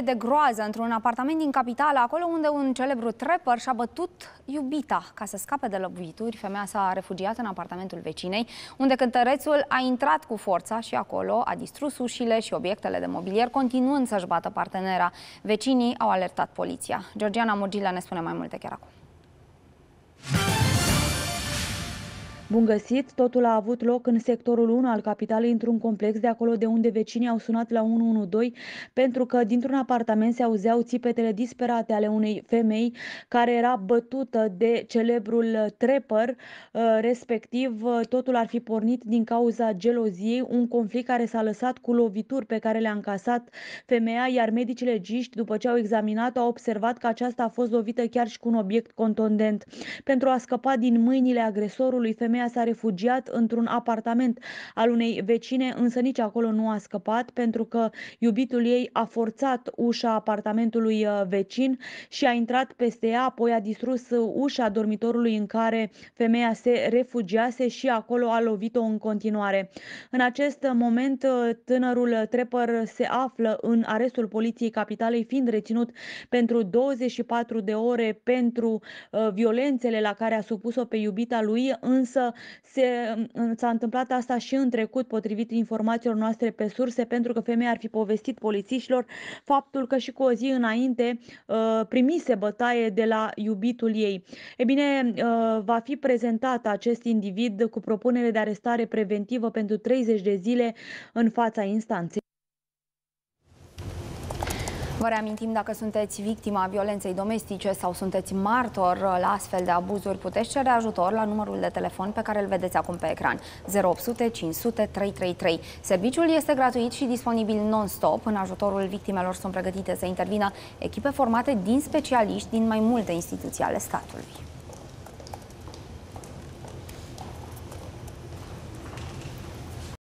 de groază într-un apartament din capitală, acolo unde un celebru trepăr și-a bătut iubita ca să scape de lăbuituri. Femeia s-a refugiat în apartamentul vecinei, unde cântărețul a intrat cu forța și acolo a distrus ușile și obiectele de mobilier, continuând să-și bată partenera. Vecinii au alertat poliția. Georgiana Murgilă ne spune mai multe chiar acum. Bun găsit! Totul a avut loc în sectorul 1 al capitalei, într-un complex de acolo de unde vecinii au sunat la 112 pentru că dintr-un apartament se auzeau țipetele disperate ale unei femei care era bătută de celebrul trepăr, uh, respectiv uh, totul ar fi pornit din cauza geloziei, un conflict care s-a lăsat cu lovituri pe care le-a încasat femeia, iar medicii legiști, după ce au examinat, au observat că aceasta a fost lovită chiar și cu un obiect contondent. Pentru a scăpa din mâinile agresorului, femeia femeia s-a refugiat într-un apartament al unei vecine, însă nici acolo nu a scăpat pentru că iubitul ei a forțat ușa apartamentului uh, vecin și a intrat peste ea, apoi a distrus uh, ușa dormitorului în care femeia se refugiase și acolo a lovit-o în continuare. În acest uh, moment, tânărul Trepăr se află în arestul poliției capitalei, fiind reținut pentru 24 de ore pentru violențele la care a supus-o pe iubita lui, însă s-a întâmplat asta și în trecut, potrivit informațiilor noastre pe surse, pentru că femeia ar fi povestit polițiștilor faptul că și cu o zi înainte uh, primise bătaie de la iubitul ei. E bine, uh, va fi prezentat acest individ cu propunere de arestare preventivă pentru 30 de zile în fața instanței. Vă reamintim dacă sunteți victima violenței domestice sau sunteți martor uh, la astfel de abuzuri, puteți cere ajutor la numărul de telefon pe care îl vedeți acum pe ecran 0800 500 333. Serviciul este gratuit și disponibil non-stop. În ajutorul victimelor sunt pregătite să intervină echipe formate din specialiști din mai multe instituții ale statului.